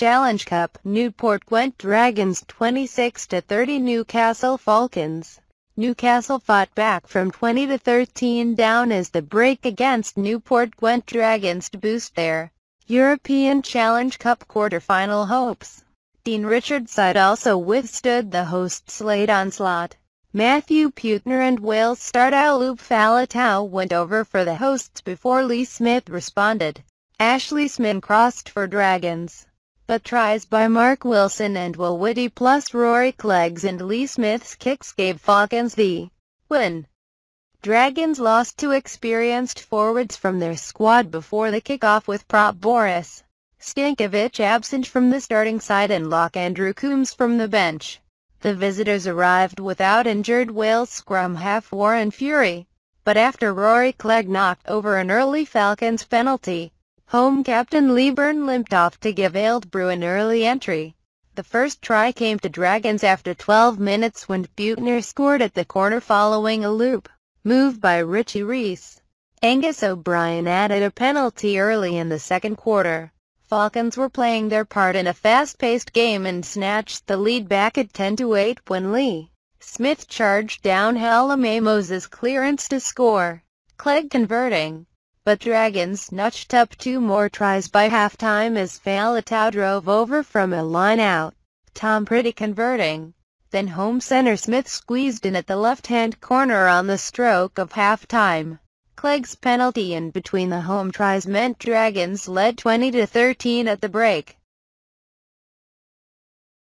Challenge Cup, Newport Gwent Dragons 26-30 Newcastle Falcons. Newcastle fought back from 20-13 down as the break against Newport Gwent Dragons to boost their European Challenge Cup quarter-final hopes. Dean Richards' side also withstood the hosts' late onslaught. Matthew Putner and Wales star Alub Falatau went over for the hosts before Lee Smith responded. Ashley Smith crossed for Dragons but tries by Mark Wilson and Will Whitty plus Rory Cleggs and Lee Smith's kicks gave Falcons the win. Dragons lost to experienced forwards from their squad before the kickoff with prop Boris Stankovic absent from the starting side and lock Andrew Coombs from the bench. The visitors arrived without injured Wales scrum half Warren Fury, but after Rory Clegg knocked over an early Falcons penalty, Home captain Liburn limped off to give Brew an early entry. The first try came to Dragons after 12 minutes when Butner scored at the corner following a loop, move by Richie Reese. Angus O'Brien added a penalty early in the second quarter. Falcons were playing their part in a fast-paced game and snatched the lead back at 10-8 when Lee Smith charged down Hella Moses' clearance to score. Clegg converting but Dragons notched up two more tries by halftime as Faletau drove over from a line-out, Tom Pretty converting. Then home center Smith squeezed in at the left-hand corner on the stroke of halftime. Clegg's penalty in between the home tries meant Dragons led 20-13 at the break.